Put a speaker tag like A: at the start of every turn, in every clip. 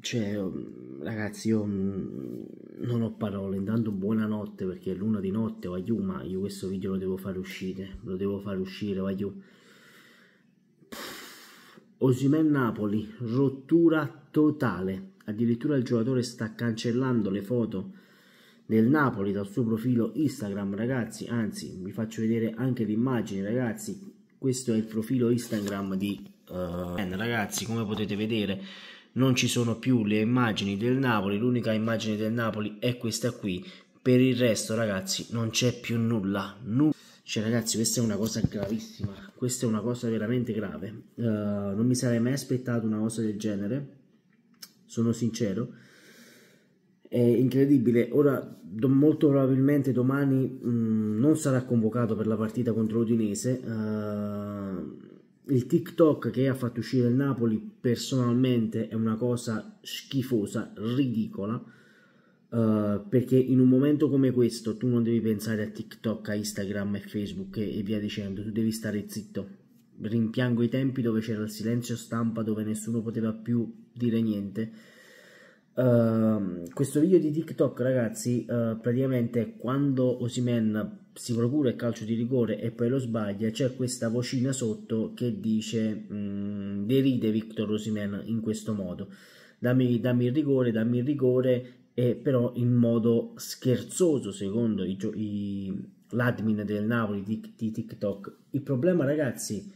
A: cioè, mm, ragazzi, io mm, non ho parole. Intanto, buonanotte perché è l'una di notte. Vaiù, ma io questo video lo devo fare uscire. Lo devo fare uscire, vaiù. Osimè Napoli, rottura totale. Addirittura il giocatore sta cancellando le foto del Napoli dal suo profilo Instagram, ragazzi. Anzi, vi faccio vedere anche l'immagine, ragazzi. Questo è il profilo Instagram di uh, ragazzi, come potete vedere non ci sono più le immagini del Napoli, l'unica immagine del Napoli è questa qui, per il resto ragazzi non c'è più nulla, nulla. Cioè ragazzi questa è una cosa gravissima, questa è una cosa veramente grave, uh, non mi sarei mai aspettato una cosa del genere, sono sincero, è incredibile. Ora, do, molto probabilmente domani mh, mm, non sarà convocato per la partita contro l'Udinese. Uh, il TikTok che ha fatto uscire il Napoli personalmente è una cosa schifosa, ridicola. Uh, perché in un momento come questo tu non devi pensare a TikTok, a Instagram e Facebook e, e, via dicendo, tu devi stare zitto. Rimpiango i tempi dove c'era il silenzio stampa, dove nessuno poteva più dire niente Ehm, questo video di TikTok, ragazzi, uh, praticamente quando Osimen si procura il calcio di rigore e poi lo sbaglia, c'è questa vocina sotto che dice mm, deride Victor Osimen in questo modo. Dammi, dammi, il rigore, dammi il rigore, e però in modo scherzoso, secondo l'admin del Napoli di, di TikTok. Il problema, ragazzi,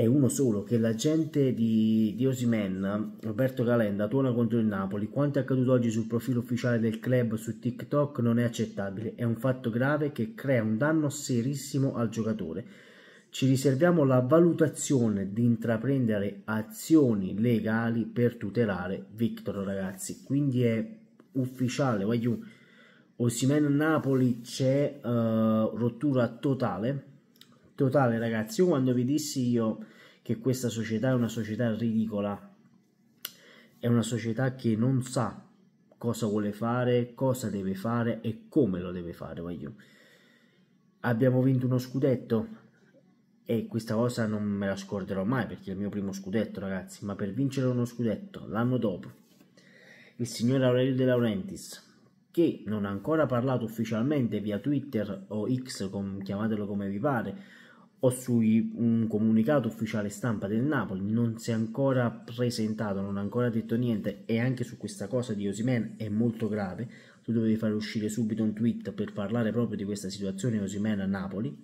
A: è uno solo, che l'agente di, di Osimen, Roberto Calenda, tuona contro il Napoli. Quanto è accaduto oggi sul profilo ufficiale del club su TikTok non è accettabile, è un fatto grave che crea un danno serissimo al giocatore. Ci riserviamo la valutazione di intraprendere azioni legali per tutelare Victor, ragazzi. Quindi è ufficiale, voglio... Osimen Napoli c'è uh, rottura totale. Totale, ragazzi. Io quando vi dissi io che questa società è una società ridicola, è una società che non sa cosa vuole fare, cosa deve fare e come lo deve fare. Voglio. Abbiamo vinto uno scudetto e questa cosa non me la scorderò mai perché è il mio primo scudetto, ragazzi. Ma per vincere uno scudetto l'anno dopo, il signor Aurelio De Laurentiis, che non ha ancora parlato ufficialmente via Twitter o X, com chiamatelo come vi pare, o su un comunicato ufficiale stampa del Napoli non si è ancora presentato, non ha ancora detto niente e anche su questa cosa di Osimen è molto grave, tu dovevi fare uscire subito un tweet per parlare proprio di questa situazione Osimen a Napoli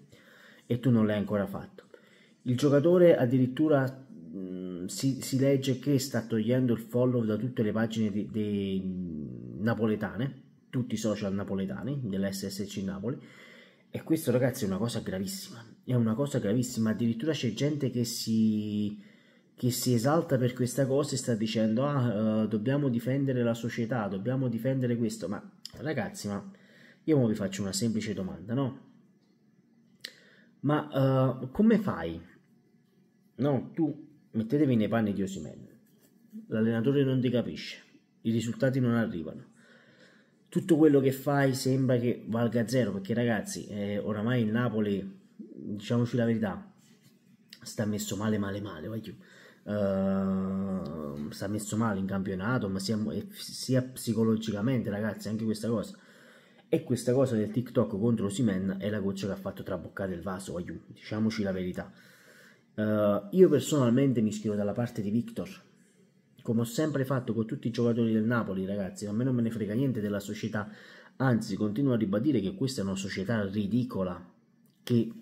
A: e tu non l'hai ancora fatto. Il giocatore addirittura mh, mm, si, si, legge che sta togliendo il follow da tutte le pagine di, di napoletane, tutti i social napoletani dell'SSC Napoli e questo ragazzi è una cosa gravissima, è una cosa gravissima, addirittura c'è gente che si, che si esalta per questa cosa e sta dicendo ah uh, dobbiamo difendere la società, dobbiamo difendere questo, ma ragazzi ma io vi faccio una semplice domanda, no? Ma uh, come fai? No, tu mettetevi nei panni di Osimen, l'allenatore non ti capisce, i risultati non arrivano tutto quello che fai sembra che valga zero, perché ragazzi, eh, oramai il Napoli, diciamoci la verità, sta messo male male male, uh, sta messo male in campionato, ma sia, sia, psicologicamente, ragazzi, anche questa cosa. E questa cosa del TikTok contro Simen è la goccia che ha fatto traboccare il vaso, voglio, diciamoci la verità. Uh, io personalmente mi schiero dalla parte di Victor, come ho sempre fatto con tutti i giocatori del Napoli, ragazzi, a me non me ne frega niente della società, anzi continuo a ribadire che questa è una società ridicola che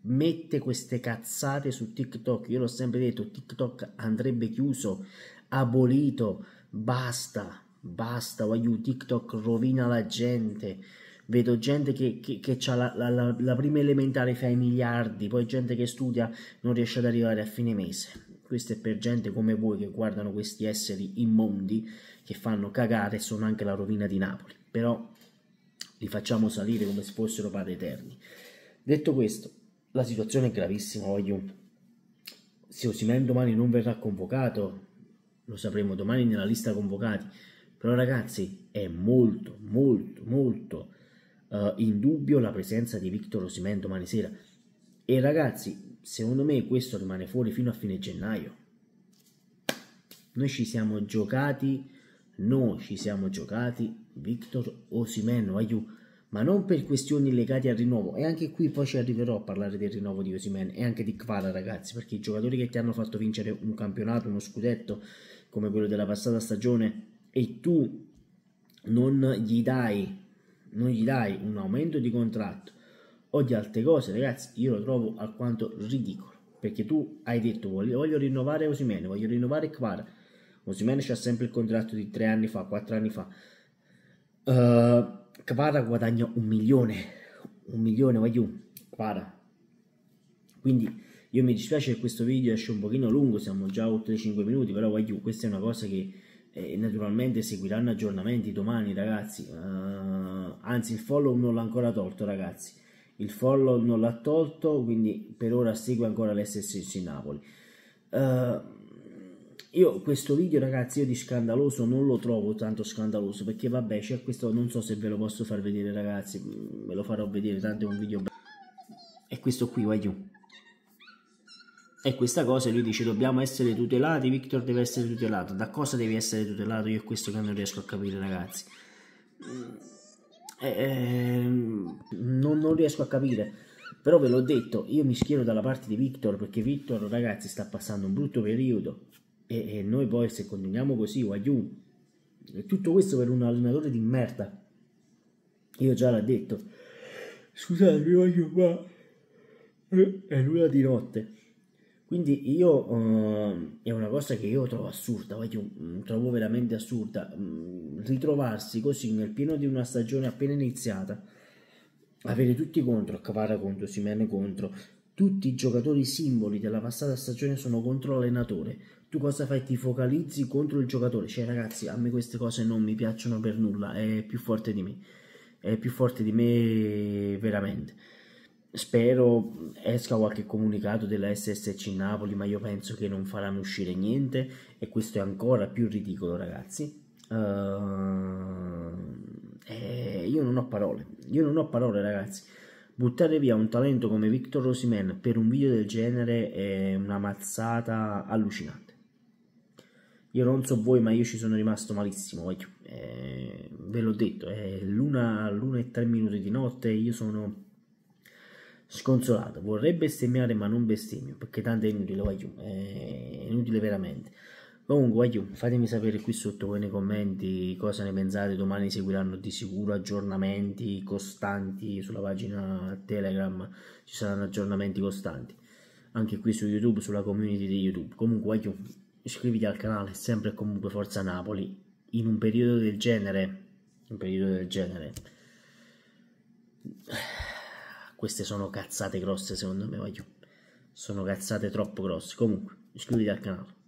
A: mette queste cazzate su TikTok. Io l'ho sempre detto, TikTok andrebbe chiuso, abolito, basta, basta, voglio TikTok rovina la gente. Vedo gente che, che, che ha la, la, la prima elementare fa i miliardi, poi gente che studia non riesce ad arrivare a fine mese questo è per gente come voi che guardano questi esseri immondi che fanno cagare e sono anche la rovina di Napoli, però li facciamo salire come se fossero padri eterni. Detto questo, la situazione è gravissima, voglio... Se Osimhen domani non verrà convocato, lo sapremo domani nella lista convocati, però ragazzi è molto, molto, molto uh, in dubbio la presenza di Victor Osimhen domani sera e ragazzi, secondo me questo rimane fuori fino a fine gennaio. Noi ci siamo giocati, noi ci siamo giocati, Victor Osimen, aiù, ma non per questioni legate al rinnovo. E anche qui poi ci arriverò a parlare del rinnovo di Osimen e anche di Kvara, ragazzi, perché i giocatori che ti hanno fatto vincere un campionato, uno scudetto, come quello della passata stagione, e tu non gli dai, non gli dai un aumento di contratto o di altre cose, ragazzi, io lo trovo alquanto ridicolo. Perché tu hai detto voglio, voglio rinnovare Osimene, voglio rinnovare Quara. Osimene c'ha sempre il contratto di tre anni fa, quattro anni fa. Uh, guadagna un milione, un milione, voglio Quara. Quindi io mi dispiace che questo video esce un pochino lungo, siamo già oltre 5 minuti, però voglio, questa è una cosa che eh, naturalmente seguiranno aggiornamenti domani, ragazzi. Uh, anzi, il follow non l'ho ancora tolto, ragazzi il follow non l'ha tolto, quindi per ora segue ancora l'SSC Napoli. Uh, eh, io questo video ragazzi io di scandaloso non lo trovo tanto scandaloso perché vabbè c'è questo non so se ve lo posso far vedere ragazzi mm, ve lo farò vedere tanto è un video è questo qui vai guagliù e questa cosa lui dice dobbiamo essere tutelati Victor deve essere tutelato da cosa devi essere tutelato io è questo che non riesco a capire ragazzi mm. Eh, ehm, non, non riesco a capire. Però ve l'ho detto, io mi schiero dalla parte di Victor perché Victor, ragazzi, sta passando un brutto periodo. E, e noi poi, se continuiamo così, Wayun, tutto questo per un allenatore di merda. Io già l'ho detto. Scusatemi, Wagyu, voglio qua. Eh, è l'una di notte. Quindi io eh, è una cosa che io trovo assurda, voglio, mm, trovo veramente assurda mm, ritrovarsi così nel pieno di una stagione appena iniziata, avere tutti contro, Cavara contro, Simeone contro, tutti i giocatori simboli della passata stagione sono contro l'allenatore. Tu cosa fai? Ti focalizzi contro il giocatore. Cioè, ragazzi, a me queste cose non mi piacciono per nulla. È più forte di me. È più forte di me veramente. Spero esca qualche comunicato della SSC Napoli, ma io penso che non faranno uscire niente e questo è ancora più ridicolo, ragazzi. Uh, eh, io non ho parole, io non ho parole, ragazzi. Buttare via un talento come Victor Rosiman per un video del genere è una mazzata allucinante. Io non so voi, ma io ci sono rimasto malissimo. Eh, ve l'ho detto, è l'una, l'una e tre minuti di notte. Io sono sconsolato, vorrei bestemmiare ma non bestemmio, perché tanto è inutile, voglio, è inutile veramente. Comunque, voglio, fatemi sapere qui sotto voi nei commenti cosa ne pensate, domani seguiranno di sicuro aggiornamenti costanti sulla pagina Telegram, ci saranno aggiornamenti costanti, anche qui su YouTube, sulla community di YouTube. Comunque, voglio, iscriviti al canale, sempre e comunque Forza Napoli, in un periodo del genere, un periodo del genere queste sono cazzate grosse secondo me, voglio. Sono cazzate troppo grosse. Comunque, iscriviti al canale.